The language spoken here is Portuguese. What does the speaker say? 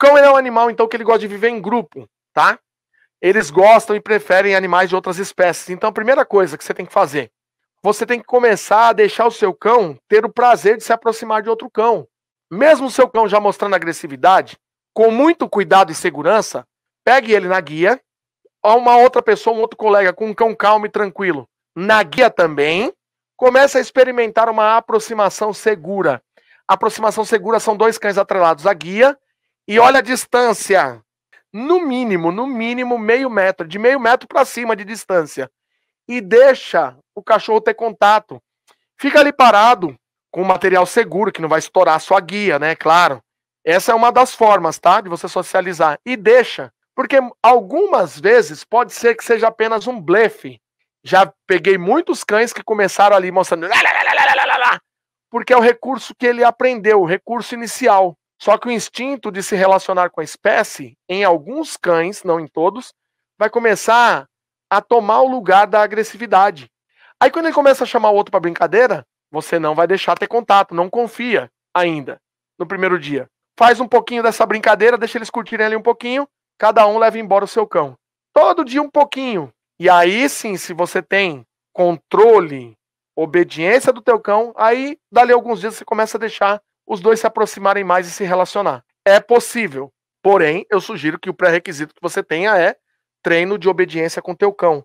Cão é um animal, então, que ele gosta de viver em grupo, tá? Eles gostam e preferem animais de outras espécies. Então, a primeira coisa que você tem que fazer, você tem que começar a deixar o seu cão ter o prazer de se aproximar de outro cão. Mesmo o seu cão já mostrando agressividade, com muito cuidado e segurança, pegue ele na guia, uma outra pessoa, um outro colega com um cão calmo e tranquilo, na guia também, começa a experimentar uma aproximação segura. Aproximação segura são dois cães atrelados à guia e olha a distância. No mínimo, no mínimo meio metro, de meio metro para cima de distância. E deixa o cachorro ter contato. Fica ali parado com material seguro que não vai estourar a sua guia, né? Claro. Essa é uma das formas, tá? De você socializar. E deixa, porque algumas vezes pode ser que seja apenas um blefe. Já peguei muitos cães que começaram ali mostrando porque é o recurso que ele aprendeu, o recurso inicial. Só que o instinto de se relacionar com a espécie, em alguns cães, não em todos, vai começar a tomar o lugar da agressividade. Aí quando ele começa a chamar o outro para brincadeira, você não vai deixar ter contato, não confia ainda no primeiro dia. Faz um pouquinho dessa brincadeira, deixa eles curtirem ali um pouquinho, cada um leva embora o seu cão. Todo dia um pouquinho. E aí sim, se você tem controle, obediência do teu cão, aí dali alguns dias você começa a deixar os dois se aproximarem mais e se relacionar. É possível. Porém, eu sugiro que o pré-requisito que você tenha é treino de obediência com teu cão.